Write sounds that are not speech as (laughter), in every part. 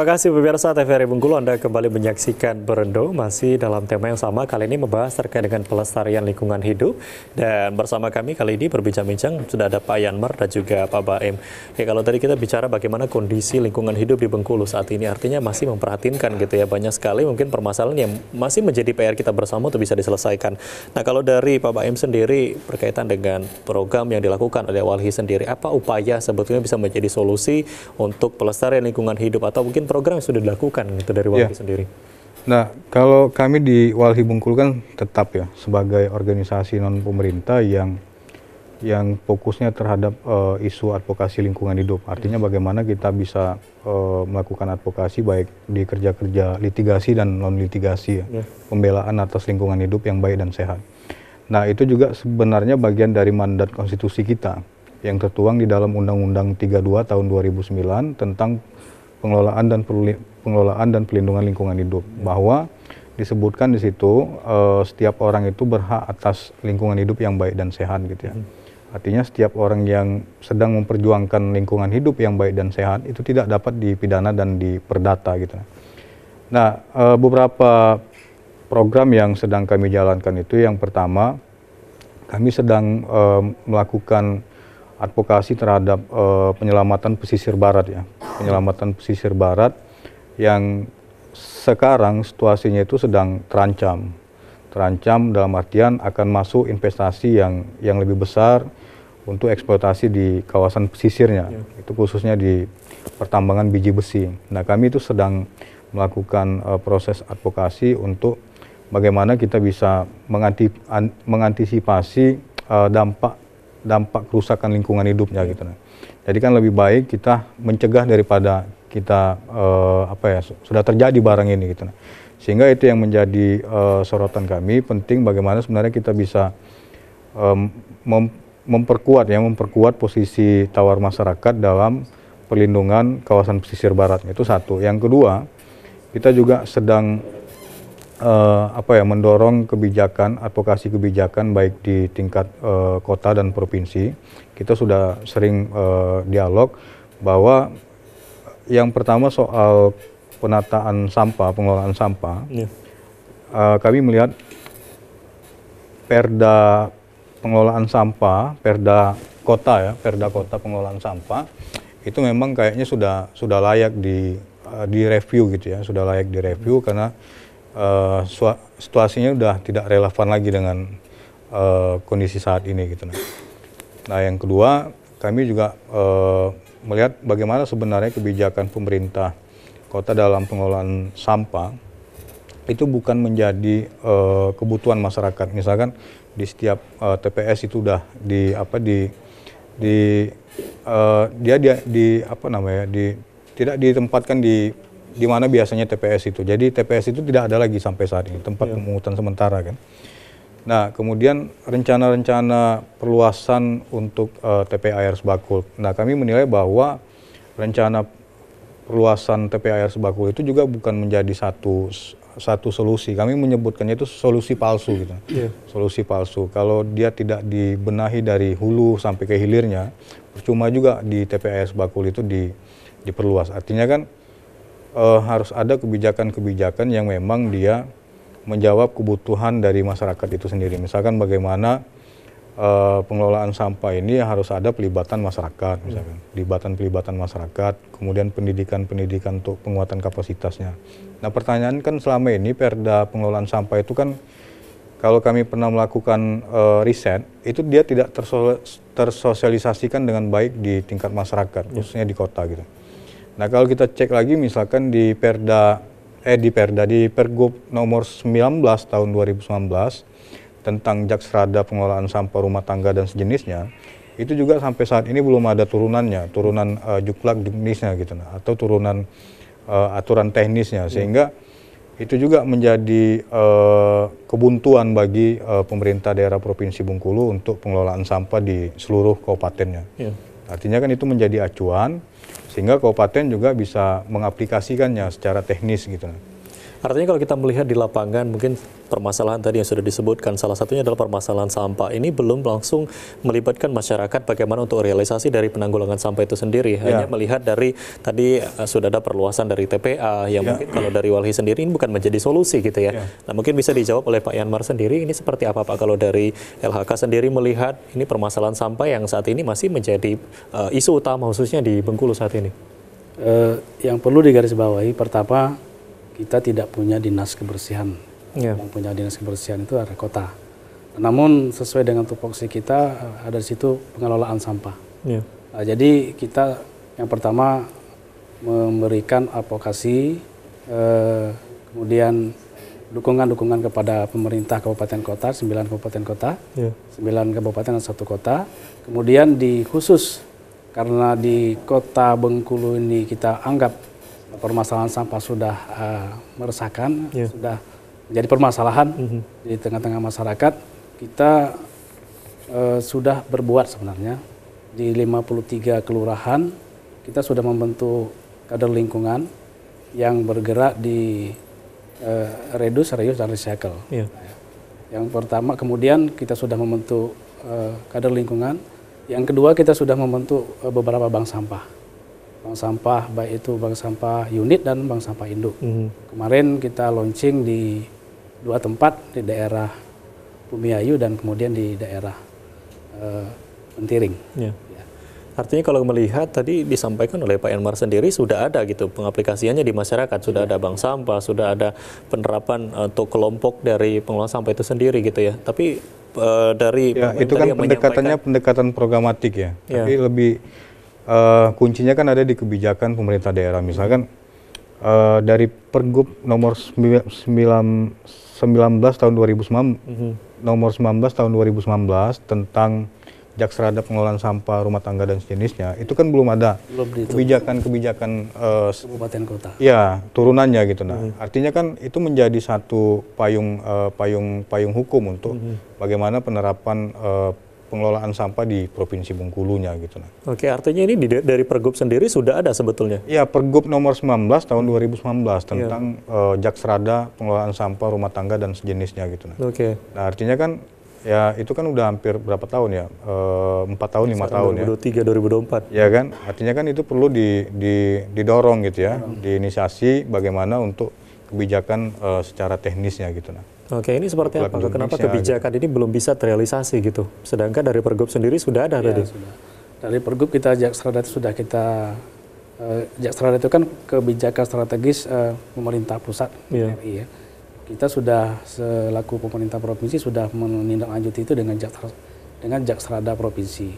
Terima kasih pemirsa TVRI Bengkulu Anda kembali menyaksikan Berendo masih dalam tema yang sama kali ini membahas terkait dengan pelestarian lingkungan hidup dan bersama kami kali ini berbincang-bincang sudah ada Pak Yanmar dan juga Pak Baim. Oke, kalau tadi kita bicara bagaimana kondisi lingkungan hidup di Bengkulu saat ini artinya masih memperhatinkan gitu ya banyak sekali mungkin permasalahan yang masih menjadi PR kita bersama untuk bisa diselesaikan. Nah kalau dari Pak Baim sendiri berkaitan dengan program yang dilakukan oleh Walhi sendiri apa upaya sebetulnya bisa menjadi solusi untuk pelestarian lingkungan hidup atau mungkin program yang sudah dilakukan gitu dari Walhi yeah. sendiri? Nah, kalau kami di Walhi Bengkulu kan tetap ya sebagai organisasi non pemerintah yang yang fokusnya terhadap uh, isu advokasi lingkungan hidup. Artinya iya. bagaimana kita bisa uh, melakukan advokasi baik di kerja-kerja litigasi dan non litigasi ya. Yeah. Pembelaan atas lingkungan hidup yang baik dan sehat. Nah, itu juga sebenarnya bagian dari mandat konstitusi kita yang tertuang di dalam Undang-Undang 32 tahun 2009 tentang pengelolaan dan pengelolaan dan pelindungan lingkungan hidup ya. bahwa disebutkan di situ uh, setiap orang itu berhak atas lingkungan hidup yang baik dan sehat gitu ya. Hmm. Artinya setiap orang yang sedang memperjuangkan lingkungan hidup yang baik dan sehat itu tidak dapat dipidana dan diperdata gitu. Nah, uh, beberapa program yang sedang kami jalankan itu yang pertama kami sedang uh, melakukan advokasi terhadap uh, penyelamatan pesisir barat ya. Penyelamatan pesisir barat yang sekarang situasinya itu sedang terancam. Terancam dalam artian akan masuk investasi yang yang lebih besar untuk eksploitasi di kawasan pesisirnya. Ya. Itu khususnya di pertambangan biji besi. Nah, kami itu sedang melakukan uh, proses advokasi untuk bagaimana kita bisa mengantisipasi eh, dampak dampak kerusakan lingkungan hidupnya gitu. Jadi kan lebih baik kita mencegah daripada kita uh, apa ya sudah terjadi barang ini gitu. Sehingga itu yang menjadi uh, sorotan kami penting bagaimana sebenarnya kita bisa um, mem memperkuat ya memperkuat posisi tawar masyarakat dalam perlindungan kawasan pesisir barat itu satu. Yang kedua kita juga sedang uh, apa ya mendorong kebijakan advokasi kebijakan baik di tingkat uh, kota dan provinsi. Kita sudah sering uh, dialog bahwa yang pertama soal penataan sampah, pengelolaan sampah. Yeah. Ya. Uh, kami melihat Perda pengelolaan sampah, Perda kota ya, Perda kota pengelolaan sampah itu memang kayaknya sudah sudah layak di uh, review gitu ya, sudah layak di review karena uh, situasinya udah tidak relevan lagi dengan uh, kondisi saat ini gitu. Nah, nah yang kedua kami juga uh, melihat bagaimana sebenarnya kebijakan pemerintah kota dalam pengelolaan sampah itu bukan menjadi uh, kebutuhan masyarakat. Misalkan di setiap uh, TPS itu udah di apa di di uh, dia dia di apa namanya di tidak ditempatkan di di mana biasanya TPS itu. Jadi TPS itu tidak ada lagi sampai saat ini tempat yeah. pemungutan sementara kan. Nah, kemudian rencana-rencana perluasan untuk uh, air Sebakul. Nah, kami menilai bahwa rencana perluasan TPA air Sebakul itu juga bukan menjadi satu satu solusi. Kami menyebutkannya itu solusi palsu gitu. Yeah. Solusi palsu. Kalau dia tidak dibenahi dari hulu sampai ke hilirnya, percuma juga di air Sebakul itu di diperluas. Artinya kan uh, harus ada kebijakan-kebijakan yang memang dia menjawab kebutuhan dari masyarakat itu sendiri. Misalkan bagaimana uh, pengelolaan sampah ini harus ada pelibatan masyarakat, misalkan hmm. pelibatan-pelibatan masyarakat, kemudian pendidikan-pendidikan untuk penguatan kapasitasnya. Nah pertanyaan kan selama ini Perda pengelolaan sampah itu kan kalau kami pernah melakukan uh, riset, itu dia tidak tersosialisasikan dengan baik di tingkat masyarakat, ya. khususnya di kota gitu. Nah, kalau kita cek lagi misalkan di Perda eh di Perda di Pergub nomor 19 tahun 2019 tentang jaksrada pengelolaan sampah rumah tangga dan sejenisnya itu juga sampai saat ini belum ada turunannya, turunan uh, juklak jenisnya gitu nah, atau turunan uh, aturan teknisnya iya. sehingga hmm. itu juga menjadi uh, kebuntuan bagi uh, pemerintah daerah provinsi Bengkulu untuk pengelolaan sampah di seluruh kabupatennya. Yeah. Artinya kan itu menjadi acuan sehingga kabupaten juga bisa mengaplikasikannya secara teknis gitu Artinya kalau kita melihat di lapangan mungkin permasalahan tadi yang sudah disebutkan salah satunya adalah permasalahan sampah ini belum langsung melibatkan masyarakat bagaimana untuk realisasi dari penanggulangan sampah itu sendiri ya. hanya yeah. melihat dari tadi eh, sudah ada perluasan dari TPA yang yeah. mungkin kalau dari Walhi sendiri ini bukan menjadi solusi gitu ya. Yeah. Nah mungkin bisa dijawab oleh Pak Yanmar sendiri ini seperti apa Pak kalau dari LHK sendiri melihat ini permasalahan sampah yang saat ini masih menjadi uh, isu utama khususnya di Bengkulu saat ini. Uh, yang perlu digarisbawahi pertama kita tidak punya dinas kebersihan. Yeah. Yang punya dinas kebersihan itu adalah kota. Namun sesuai dengan tupoksi kita eh, ada di situ pengelolaan sampah. Yeah. Nah, jadi kita yang pertama memberikan advokasi, eh, kemudian dukungan-dukungan kepada pemerintah kabupaten kota, 9 kabupaten kota, yeah. Ya. 9 kabupaten dan satu kota. Kemudian di khusus karena di kota Bengkulu ini kita anggap permasalahan sampah sudah uh, meresahkan, yeah. sudah menjadi permasalahan mm -hmm. di tengah-tengah masyarakat. Kita uh, sudah berbuat sebenarnya di 53 kelurahan kita sudah membentuk kader lingkungan yang bergerak di uh, reduce, reuse dan recycle. Yeah. Yang pertama, kemudian kita sudah membentuk uh, kader lingkungan. Yang kedua, kita sudah membentuk uh, beberapa bank sampah bank sampah baik itu bank sampah unit dan bank sampah induk. Mm Kemarin kita launching di dua tempat di daerah Bumiayu dan kemudian di daerah uh, Mentiring. Yeah. Ya. Artinya kalau melihat tadi disampaikan oleh Pak Enmar sendiri sudah ada gitu pengaplikasiannya di masyarakat sudah ada bank sampah sudah ada penerapan eh, untuk kelompok dari pengelola sampah itu sendiri gitu ya. Tapi uh, dari ya, itu kan pendekatannya pendekatan programatik ya, ya. tapi lebih uh, kuncinya kan ada di kebijakan pemerintah daerah. Misalkan uh, dari Pergub nomor 19 tahun 2019, mhm. nomor 19 tahun 2019 tentang jaksa terhadap pengelolaan sampah rumah tangga dan sejenisnya itu kan belum ada kebijakan-kebijakan eh, kabupaten kota. Ya, turunannya gitu nah. Mhm. Artinya kan itu menjadi satu payung uh, payung payung hukum untuk mhm. bagaimana penerapan uh, pengelolaan sampah di Provinsi Bengkulunya gitu. Nah. Oke, artinya ini di, dari Pergub sendiri sudah ada sebetulnya? Ya, Pergub nomor 19 tahun 2019 iya. tentang ya. uh, eh, Jaksrada pengelolaan sampah rumah tangga dan sejenisnya gitu. Nah. Oke. Nah, artinya kan ya itu kan udah hampir berapa tahun ya eh, empat tahun lima tahun 2023, ya 2023 2024 ya kan artinya kan itu perlu di, di didorong gitu ya hmm. diinisiasi bagaimana untuk kebijakan uh, secara teknisnya gitu nah Oke, ini seperti apa? Indonesia, Kenapa kebijakan gitu. ini belum bisa terrealisasi gitu? Sedangkan dari pergub sendiri sudah ada ya, tadi. Sudah. Dari pergub kita jakstrada itu sudah kita uh, eh, jakstrada itu kan kebijakan strategis uh, pemerintah pusat ya. RI ya. Kita sudah selaku pemerintah provinsi sudah menindaklanjuti itu dengan jak dengan jakstrada provinsi.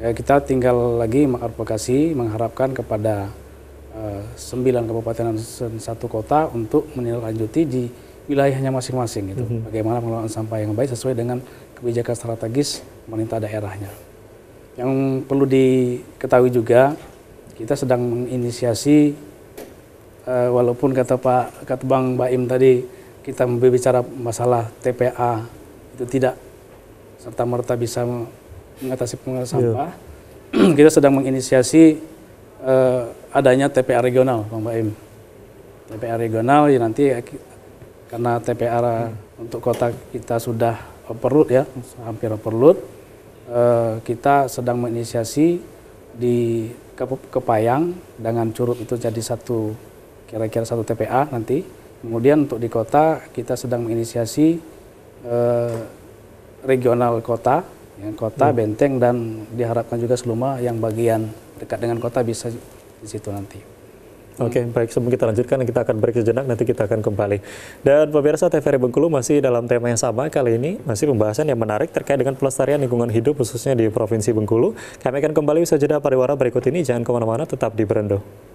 Ya, kita tinggal lagi mengadvokasi mengharapkan kepada uh, sembilan kabupaten dan satu kota untuk menindaklanjuti di wilayahnya masing-masing gitu. Mm-hmm. Bagaimana pengelolaan sampah yang baik sesuai dengan kebijakan strategis pemerintah daerahnya. Yang perlu diketahui juga kita sedang menginisiasi uh, walaupun kata Pak kata Bang Baim tadi kita berbicara masalah TPA itu tidak serta merta bisa mengatasi pengelolaan iya. sampah. Yeah. (clears throat) kita sedang menginisiasi uh, adanya TPA regional Bang Baim. TPA regional ya nanti karena TPA hmm. untuk kota kita sudah overload ya, hampir overload. Eh, kita sedang menginisiasi di Kepayang dengan Curug itu jadi satu kira-kira satu TPA nanti. Kemudian untuk di kota kita sedang menginisiasi eh, regional kota, yang kota hmm. Benteng dan diharapkan juga Seluma yang bagian dekat dengan kota bisa di situ nanti. Oke, okay, baik. Sebelum kita lanjutkan, kita akan break sejenak, nanti kita akan kembali. Dan pemirsa TVRI Bengkulu masih dalam tema yang sama kali ini, masih pembahasan yang menarik terkait dengan pelestarian lingkungan hidup khususnya di Provinsi Bengkulu. Kami akan kembali usaha jeda pariwara berikut ini, jangan kemana-mana, tetap di Berendo.